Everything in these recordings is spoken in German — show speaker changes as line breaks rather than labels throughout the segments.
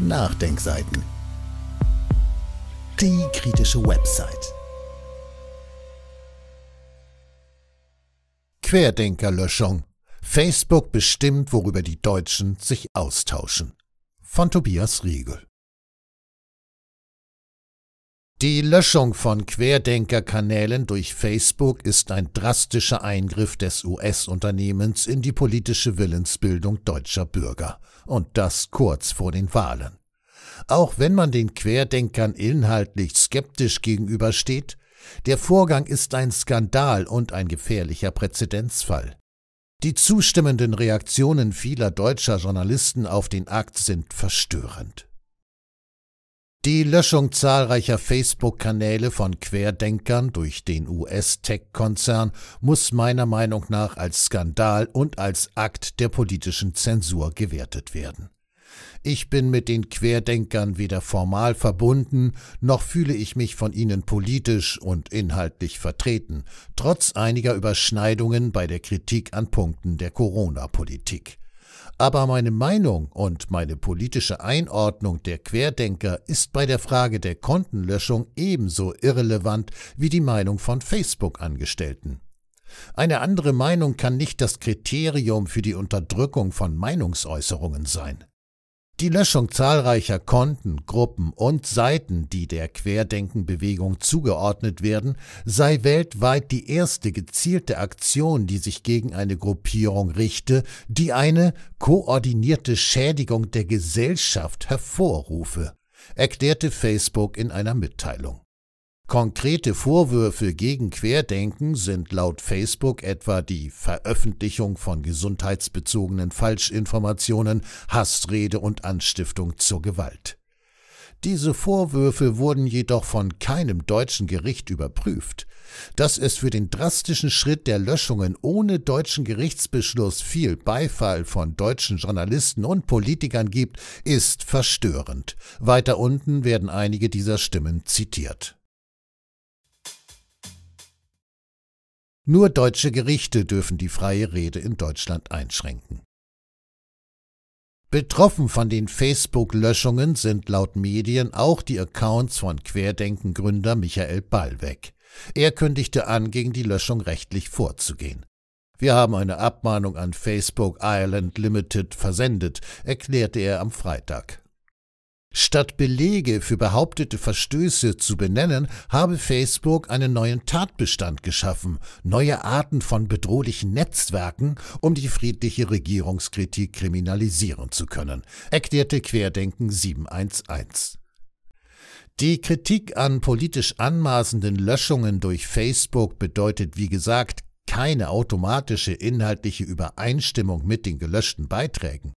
Nachdenkseiten. Die kritische Website. Querdenkerlöschung. Facebook bestimmt, worüber die Deutschen sich austauschen. Von Tobias Riegel. Die Löschung von Querdenkerkanälen durch Facebook ist ein drastischer Eingriff des US-Unternehmens in die politische Willensbildung deutscher Bürger. Und das kurz vor den Wahlen. Auch wenn man den Querdenkern inhaltlich skeptisch gegenübersteht, der Vorgang ist ein Skandal und ein gefährlicher Präzedenzfall. Die zustimmenden Reaktionen vieler deutscher Journalisten auf den Akt sind verstörend. Die Löschung zahlreicher Facebook-Kanäle von Querdenkern durch den US-Tech-Konzern muss meiner Meinung nach als Skandal und als Akt der politischen Zensur gewertet werden. Ich bin mit den Querdenkern weder formal verbunden, noch fühle ich mich von ihnen politisch und inhaltlich vertreten, trotz einiger Überschneidungen bei der Kritik an Punkten der Corona-Politik. Aber meine Meinung und meine politische Einordnung der Querdenker ist bei der Frage der Kontenlöschung ebenso irrelevant wie die Meinung von Facebook-Angestellten. Eine andere Meinung kann nicht das Kriterium für die Unterdrückung von Meinungsäußerungen sein. Die Löschung zahlreicher Konten, Gruppen und Seiten, die der Querdenkenbewegung zugeordnet werden, sei weltweit die erste gezielte Aktion, die sich gegen eine Gruppierung richte, die eine koordinierte Schädigung der Gesellschaft hervorrufe, erklärte Facebook in einer Mitteilung. Konkrete Vorwürfe gegen Querdenken sind laut Facebook etwa die Veröffentlichung von gesundheitsbezogenen Falschinformationen, Hassrede und Anstiftung zur Gewalt. Diese Vorwürfe wurden jedoch von keinem deutschen Gericht überprüft. Dass es für den drastischen Schritt der Löschungen ohne deutschen Gerichtsbeschluss viel Beifall von deutschen Journalisten und Politikern gibt, ist verstörend. Weiter unten werden einige dieser Stimmen zitiert. Nur deutsche Gerichte dürfen die freie Rede in Deutschland einschränken. Betroffen von den Facebook-Löschungen sind laut Medien auch die Accounts von Querdenken-Gründer Michael Ballweg. Er kündigte an, gegen die Löschung rechtlich vorzugehen. Wir haben eine Abmahnung an Facebook Ireland Limited versendet, erklärte er am Freitag. Statt Belege für behauptete Verstöße zu benennen, habe Facebook einen neuen Tatbestand geschaffen, neue Arten von bedrohlichen Netzwerken, um die friedliche Regierungskritik kriminalisieren zu können, erklärte Querdenken 711. Die Kritik an politisch anmaßenden Löschungen durch Facebook bedeutet, wie gesagt, keine automatische inhaltliche Übereinstimmung mit den gelöschten Beiträgen.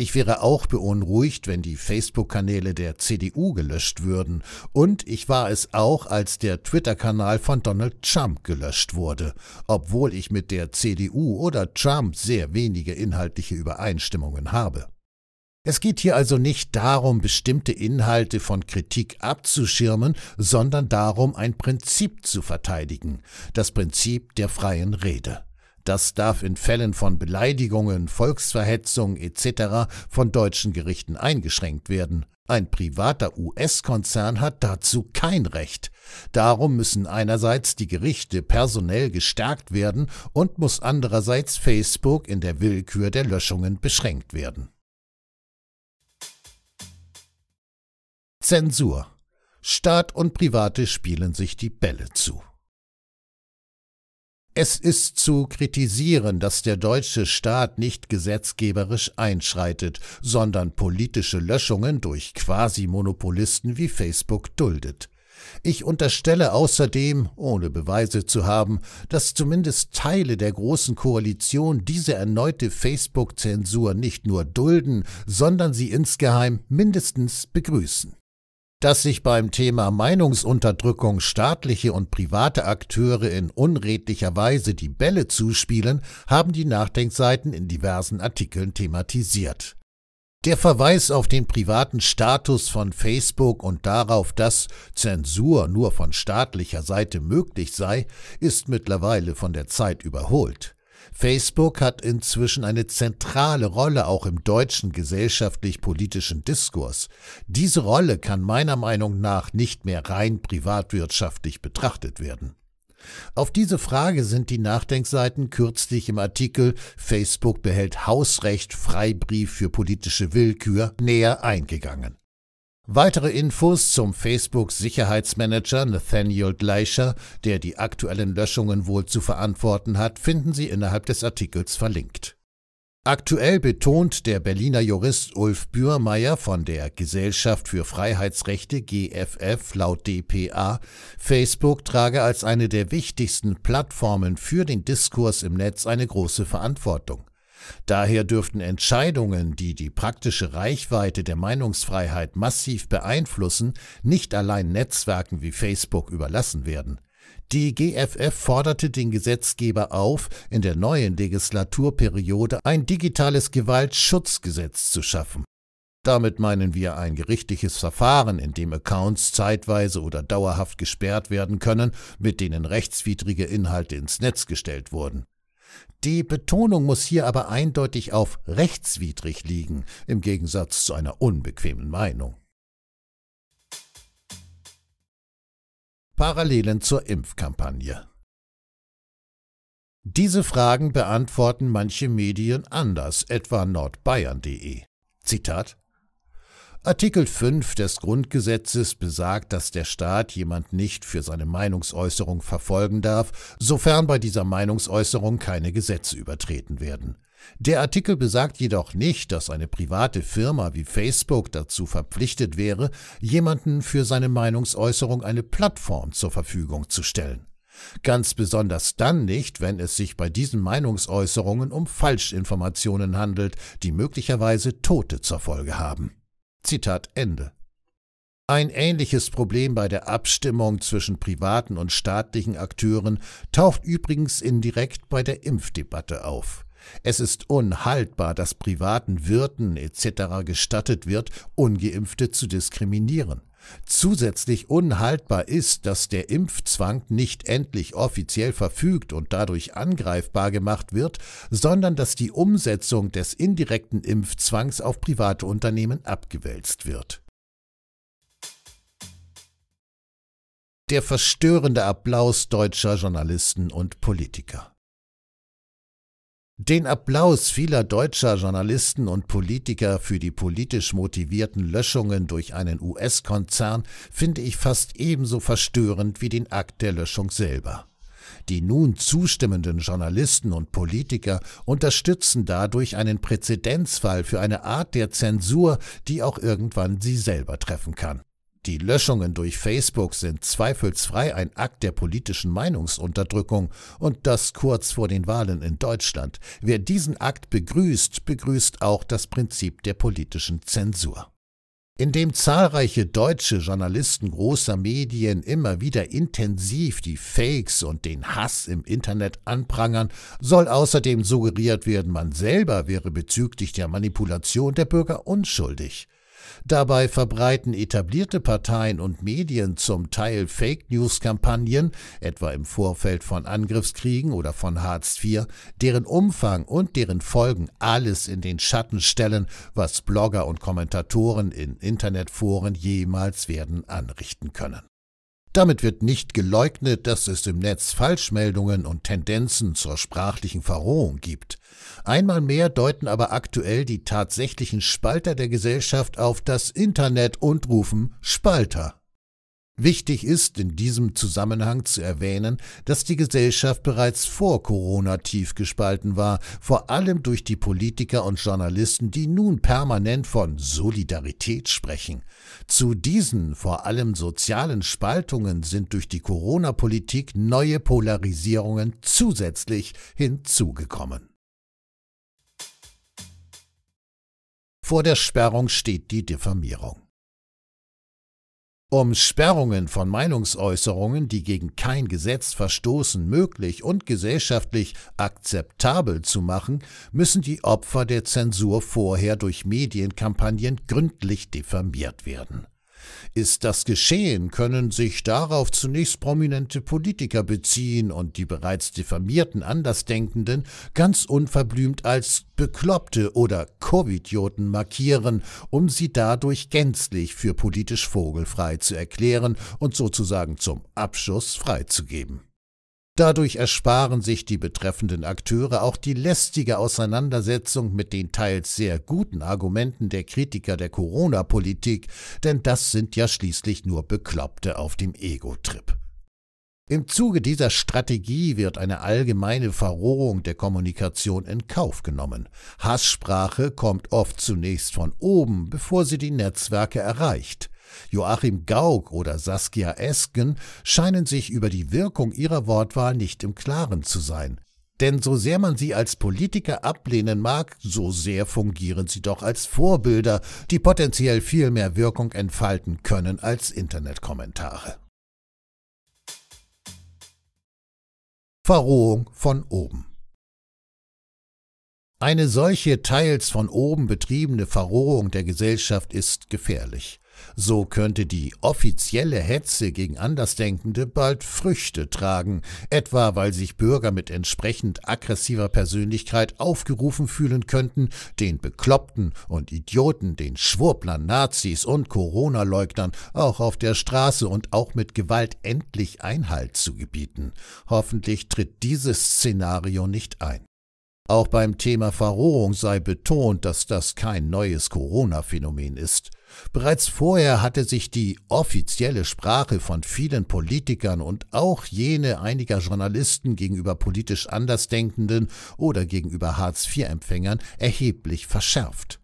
Ich wäre auch beunruhigt, wenn die Facebook-Kanäle der CDU gelöscht würden. Und ich war es auch, als der Twitter-Kanal von Donald Trump gelöscht wurde, obwohl ich mit der CDU oder Trump sehr wenige inhaltliche Übereinstimmungen habe. Es geht hier also nicht darum, bestimmte Inhalte von Kritik abzuschirmen, sondern darum, ein Prinzip zu verteidigen, das Prinzip der freien Rede. Das darf in Fällen von Beleidigungen, Volksverhetzung etc. von deutschen Gerichten eingeschränkt werden. Ein privater US-Konzern hat dazu kein Recht. Darum müssen einerseits die Gerichte personell gestärkt werden und muss andererseits Facebook in der Willkür der Löschungen beschränkt werden. Zensur. Staat und Private spielen sich die Bälle zu. Es ist zu kritisieren, dass der deutsche Staat nicht gesetzgeberisch einschreitet, sondern politische Löschungen durch Quasi-Monopolisten wie Facebook duldet. Ich unterstelle außerdem, ohne Beweise zu haben, dass zumindest Teile der Großen Koalition diese erneute Facebook-Zensur nicht nur dulden, sondern sie insgeheim mindestens begrüßen dass sich beim Thema Meinungsunterdrückung staatliche und private Akteure in unredlicher Weise die Bälle zuspielen, haben die Nachdenkseiten in diversen Artikeln thematisiert. Der Verweis auf den privaten Status von Facebook und darauf, dass Zensur nur von staatlicher Seite möglich sei, ist mittlerweile von der Zeit überholt. Facebook hat inzwischen eine zentrale Rolle auch im deutschen gesellschaftlich-politischen Diskurs. Diese Rolle kann meiner Meinung nach nicht mehr rein privatwirtschaftlich betrachtet werden. Auf diese Frage sind die Nachdenkseiten kürzlich im Artikel Facebook behält Hausrecht Freibrief für politische Willkür näher eingegangen. Weitere Infos zum Facebook-Sicherheitsmanager Nathaniel Gleicher, der die aktuellen Löschungen wohl zu verantworten hat, finden Sie innerhalb des Artikels verlinkt. Aktuell betont der Berliner Jurist Ulf Bührmeier von der Gesellschaft für Freiheitsrechte GFF laut DPA, Facebook trage als eine der wichtigsten Plattformen für den Diskurs im Netz eine große Verantwortung. Daher dürften Entscheidungen, die die praktische Reichweite der Meinungsfreiheit massiv beeinflussen, nicht allein Netzwerken wie Facebook überlassen werden. Die GFF forderte den Gesetzgeber auf, in der neuen Legislaturperiode ein digitales Gewaltschutzgesetz zu schaffen. Damit meinen wir ein gerichtliches Verfahren, in dem Accounts zeitweise oder dauerhaft gesperrt werden können, mit denen rechtswidrige Inhalte ins Netz gestellt wurden. Die Betonung muss hier aber eindeutig auf rechtswidrig liegen, im Gegensatz zu einer unbequemen Meinung. Parallelen zur Impfkampagne Diese Fragen beantworten manche Medien anders, etwa nordbayern.de. Zitat Artikel 5 des Grundgesetzes besagt, dass der Staat jemand nicht für seine Meinungsäußerung verfolgen darf, sofern bei dieser Meinungsäußerung keine Gesetze übertreten werden. Der Artikel besagt jedoch nicht, dass eine private Firma wie Facebook dazu verpflichtet wäre, jemanden für seine Meinungsäußerung eine Plattform zur Verfügung zu stellen. Ganz besonders dann nicht, wenn es sich bei diesen Meinungsäußerungen um Falschinformationen handelt, die möglicherweise Tote zur Folge haben. Zitat Ende. Ein ähnliches Problem bei der Abstimmung zwischen privaten und staatlichen Akteuren taucht übrigens indirekt bei der Impfdebatte auf. Es ist unhaltbar, dass privaten Wirten etc. gestattet wird, ungeimpfte zu diskriminieren. Zusätzlich unhaltbar ist, dass der Impfzwang nicht endlich offiziell verfügt und dadurch angreifbar gemacht wird, sondern dass die Umsetzung des indirekten Impfzwangs auf private Unternehmen abgewälzt wird. Der verstörende Applaus deutscher Journalisten und Politiker. Den Applaus vieler deutscher Journalisten und Politiker für die politisch motivierten Löschungen durch einen US-Konzern finde ich fast ebenso verstörend wie den Akt der Löschung selber. Die nun zustimmenden Journalisten und Politiker unterstützen dadurch einen Präzedenzfall für eine Art der Zensur, die auch irgendwann sie selber treffen kann. Die Löschungen durch Facebook sind zweifelsfrei ein Akt der politischen Meinungsunterdrückung und das kurz vor den Wahlen in Deutschland. Wer diesen Akt begrüßt, begrüßt auch das Prinzip der politischen Zensur. Indem zahlreiche deutsche Journalisten großer Medien immer wieder intensiv die Fakes und den Hass im Internet anprangern, soll außerdem suggeriert werden, man selber wäre bezüglich der Manipulation der Bürger unschuldig. Dabei verbreiten etablierte Parteien und Medien zum Teil Fake News-Kampagnen, etwa im Vorfeld von Angriffskriegen oder von Hartz IV, deren Umfang und deren Folgen alles in den Schatten stellen, was Blogger und Kommentatoren in Internetforen jemals werden anrichten können. Damit wird nicht geleugnet, dass es im Netz Falschmeldungen und Tendenzen zur sprachlichen Verrohung gibt. Einmal mehr deuten aber aktuell die tatsächlichen Spalter der Gesellschaft auf das Internet und rufen Spalter. Wichtig ist in diesem Zusammenhang zu erwähnen, dass die Gesellschaft bereits vor Corona tief gespalten war, vor allem durch die Politiker und Journalisten, die nun permanent von Solidarität sprechen. Zu diesen vor allem sozialen Spaltungen sind durch die Corona-Politik neue Polarisierungen zusätzlich hinzugekommen. Vor der Sperrung steht die Diffamierung. Um Sperrungen von Meinungsäußerungen, die gegen kein Gesetz verstoßen, möglich und gesellschaftlich akzeptabel zu machen, müssen die Opfer der Zensur vorher durch Medienkampagnen gründlich diffamiert werden. Ist das geschehen, können sich darauf zunächst prominente Politiker beziehen und die bereits diffamierten Andersdenkenden ganz unverblümt als Bekloppte oder Covidioten markieren, um sie dadurch gänzlich für politisch vogelfrei zu erklären und sozusagen zum Abschuss freizugeben. Dadurch ersparen sich die betreffenden Akteure auch die lästige Auseinandersetzung mit den teils sehr guten Argumenten der Kritiker der Corona-Politik, denn das sind ja schließlich nur Bekloppte auf dem Ego-Trip. Im Zuge dieser Strategie wird eine allgemeine Verrohung der Kommunikation in Kauf genommen. Hasssprache kommt oft zunächst von oben, bevor sie die Netzwerke erreicht. Joachim Gauck oder Saskia Esken scheinen sich über die Wirkung ihrer Wortwahl nicht im Klaren zu sein. Denn so sehr man sie als Politiker ablehnen mag, so sehr fungieren sie doch als Vorbilder, die potenziell viel mehr Wirkung entfalten können als Internetkommentare. Verrohung von oben Eine solche teils von oben betriebene Verrohung der Gesellschaft ist gefährlich. So könnte die offizielle Hetze gegen Andersdenkende bald Früchte tragen, etwa weil sich Bürger mit entsprechend aggressiver Persönlichkeit aufgerufen fühlen könnten, den Bekloppten und Idioten, den Schwurblern, Nazis und Corona-Leugnern auch auf der Straße und auch mit Gewalt endlich Einhalt zu gebieten. Hoffentlich tritt dieses Szenario nicht ein. Auch beim Thema Verrohung sei betont, dass das kein neues Corona-Phänomen ist. Bereits vorher hatte sich die offizielle Sprache von vielen Politikern und auch jene einiger Journalisten gegenüber politisch Andersdenkenden oder gegenüber Hartz-IV-Empfängern erheblich verschärft.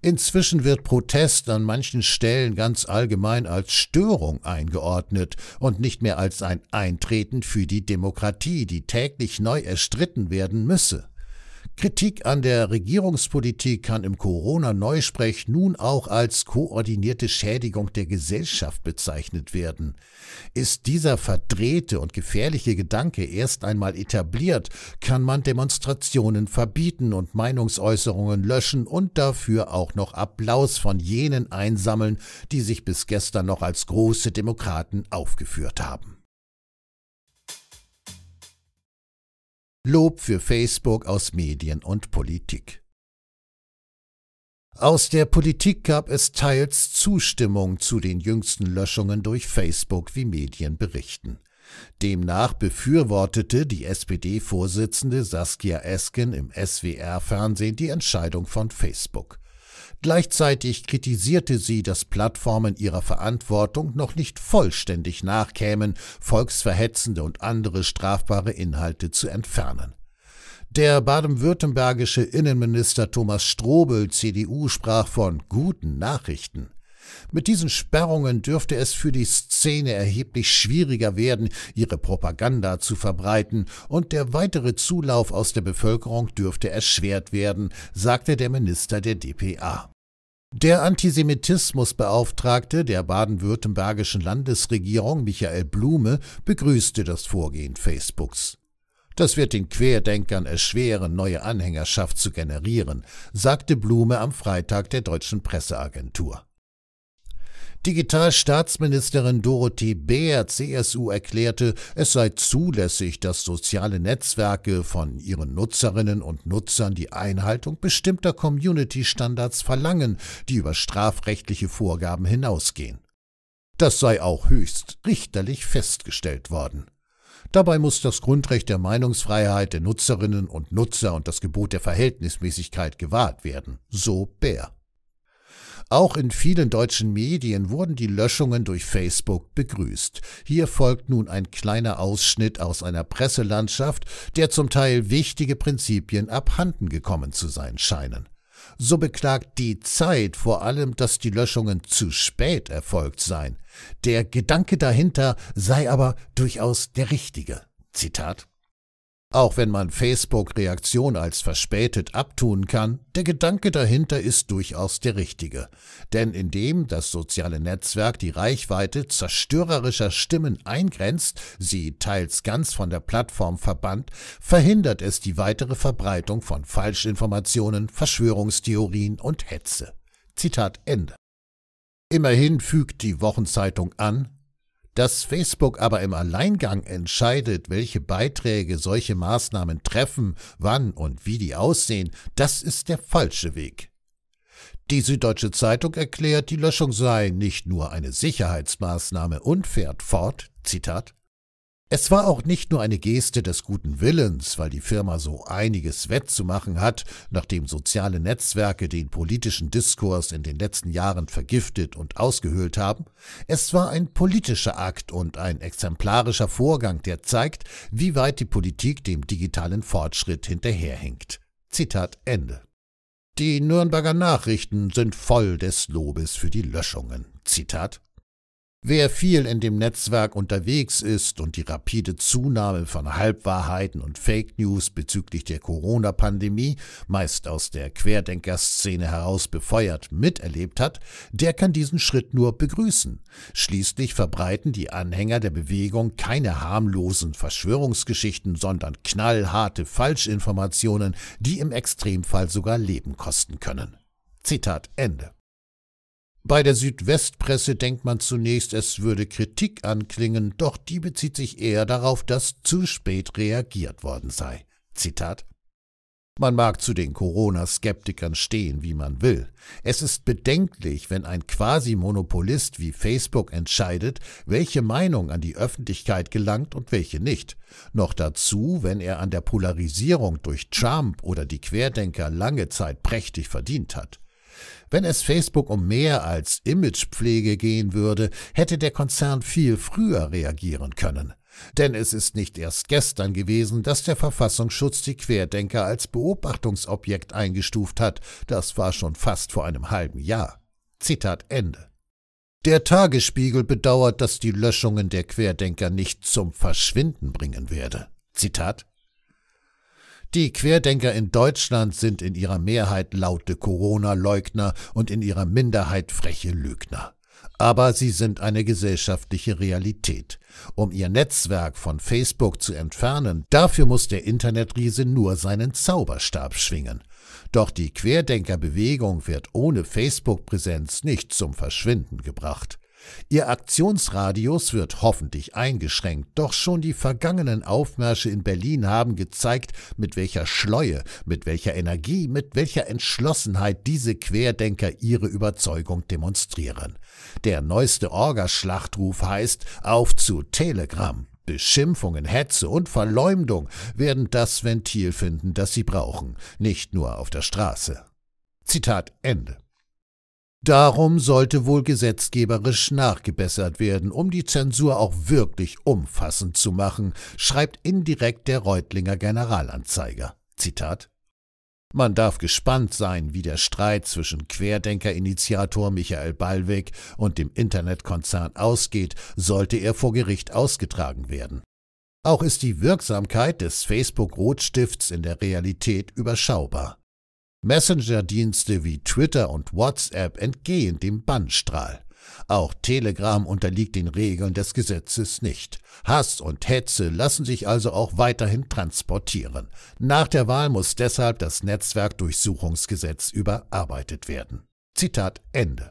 Inzwischen wird Protest an manchen Stellen ganz allgemein als Störung eingeordnet und nicht mehr als ein Eintreten für die Demokratie, die täglich neu erstritten werden müsse. Kritik an der Regierungspolitik kann im Corona-Neusprech nun auch als koordinierte Schädigung der Gesellschaft bezeichnet werden. Ist dieser verdrehte und gefährliche Gedanke erst einmal etabliert, kann man Demonstrationen verbieten und Meinungsäußerungen löschen und dafür auch noch Applaus von jenen einsammeln, die sich bis gestern noch als große Demokraten aufgeführt haben. Lob für Facebook aus Medien und Politik. Aus der Politik gab es teils Zustimmung zu den jüngsten Löschungen durch Facebook, wie Medien berichten. Demnach befürwortete die SPD-Vorsitzende Saskia Esken im SWR-Fernsehen die Entscheidung von Facebook. Gleichzeitig kritisierte sie, dass Plattformen ihrer Verantwortung noch nicht vollständig nachkämen, volksverhetzende und andere strafbare Inhalte zu entfernen. Der baden-württembergische Innenminister Thomas Strobel, CDU, sprach von guten Nachrichten. Mit diesen Sperrungen dürfte es für die Szene erheblich schwieriger werden, ihre Propaganda zu verbreiten, und der weitere Zulauf aus der Bevölkerung dürfte erschwert werden, sagte der Minister der DPA. Der Antisemitismusbeauftragte der baden-württembergischen Landesregierung Michael Blume begrüßte das Vorgehen Facebooks. Das wird den Querdenkern erschweren, neue Anhängerschaft zu generieren, sagte Blume am Freitag der deutschen Presseagentur. Digitalstaatsministerin Dorothee Bär, CSU, erklärte, es sei zulässig, dass soziale Netzwerke von ihren Nutzerinnen und Nutzern die Einhaltung bestimmter Community-Standards verlangen, die über strafrechtliche Vorgaben hinausgehen. Das sei auch höchst richterlich festgestellt worden. Dabei muss das Grundrecht der Meinungsfreiheit der Nutzerinnen und Nutzer und das Gebot der Verhältnismäßigkeit gewahrt werden, so Bär. Auch in vielen deutschen Medien wurden die Löschungen durch Facebook begrüßt. Hier folgt nun ein kleiner Ausschnitt aus einer Presselandschaft, der zum Teil wichtige Prinzipien abhanden gekommen zu sein scheinen. So beklagt die Zeit vor allem, dass die Löschungen zu spät erfolgt seien. Der Gedanke dahinter sei aber durchaus der richtige. Zitat auch wenn man Facebook-Reaktion als verspätet abtun kann, der Gedanke dahinter ist durchaus der richtige. Denn indem das soziale Netzwerk die Reichweite zerstörerischer Stimmen eingrenzt, sie teils ganz von der Plattform verbannt, verhindert es die weitere Verbreitung von Falschinformationen, Verschwörungstheorien und Hetze. Zitat Ende. Immerhin fügt die Wochenzeitung an, dass Facebook aber im Alleingang entscheidet, welche Beiträge solche Maßnahmen treffen, wann und wie die aussehen, das ist der falsche Weg. Die Süddeutsche Zeitung erklärt, die Löschung sei nicht nur eine Sicherheitsmaßnahme und fährt fort, Zitat, es war auch nicht nur eine Geste des guten Willens, weil die Firma so einiges wettzumachen hat, nachdem soziale Netzwerke den politischen Diskurs in den letzten Jahren vergiftet und ausgehöhlt haben, es war ein politischer Akt und ein exemplarischer Vorgang, der zeigt, wie weit die Politik dem digitalen Fortschritt hinterherhinkt. Zitat Ende. Die Nürnberger Nachrichten sind voll des Lobes für die Löschungen. Zitat Wer viel in dem Netzwerk unterwegs ist und die rapide Zunahme von Halbwahrheiten und Fake News bezüglich der Corona-Pandemie, meist aus der Querdenkerszene heraus befeuert, miterlebt hat, der kann diesen Schritt nur begrüßen. Schließlich verbreiten die Anhänger der Bewegung keine harmlosen Verschwörungsgeschichten, sondern knallharte Falschinformationen, die im Extremfall sogar Leben kosten können. Zitat Ende. Bei der Südwestpresse denkt man zunächst, es würde Kritik anklingen, doch die bezieht sich eher darauf, dass zu spät reagiert worden sei. Zitat man mag zu den Corona-Skeptikern stehen, wie man will. Es ist bedenklich, wenn ein Quasi-Monopolist wie Facebook entscheidet, welche Meinung an die Öffentlichkeit gelangt und welche nicht. Noch dazu, wenn er an der Polarisierung durch Trump oder die Querdenker lange Zeit prächtig verdient hat. Wenn es Facebook um mehr als Imagepflege gehen würde, hätte der Konzern viel früher reagieren können. Denn es ist nicht erst gestern gewesen, dass der Verfassungsschutz die Querdenker als Beobachtungsobjekt eingestuft hat. Das war schon fast vor einem halben Jahr. Zitat Ende. Der Tagesspiegel bedauert, dass die Löschungen der Querdenker nicht zum Verschwinden bringen werde. Zitat die Querdenker in Deutschland sind in ihrer Mehrheit laute Corona-Leugner und in ihrer Minderheit freche Lügner. Aber sie sind eine gesellschaftliche Realität. Um ihr Netzwerk von Facebook zu entfernen, dafür muss der Internetriese nur seinen Zauberstab schwingen. Doch die Querdenkerbewegung wird ohne Facebook-Präsenz nicht zum Verschwinden gebracht. Ihr Aktionsradius wird hoffentlich eingeschränkt, doch schon die vergangenen Aufmärsche in Berlin haben gezeigt, mit welcher Schleue, mit welcher Energie, mit welcher Entschlossenheit diese Querdenker ihre Überzeugung demonstrieren. Der neueste Orgaschlachtruf heißt Auf zu Telegram. Beschimpfungen, Hetze und Verleumdung werden das Ventil finden, das sie brauchen, nicht nur auf der Straße. Zitat Ende. Darum sollte wohl gesetzgeberisch nachgebessert werden, um die Zensur auch wirklich umfassend zu machen, schreibt indirekt der Reutlinger Generalanzeiger. Zitat man darf gespannt sein, wie der Streit zwischen Querdenkerinitiator Michael Ballweg und dem Internetkonzern ausgeht, sollte er vor Gericht ausgetragen werden. Auch ist die Wirksamkeit des Facebook-Rotstifts in der Realität überschaubar. Messenger-Dienste wie Twitter und WhatsApp entgehen dem Bannstrahl. Auch Telegram unterliegt den Regeln des Gesetzes nicht. Hass und Hetze lassen sich also auch weiterhin transportieren. Nach der Wahl muss deshalb das Netzwerkdurchsuchungsgesetz überarbeitet werden. Zitat Ende.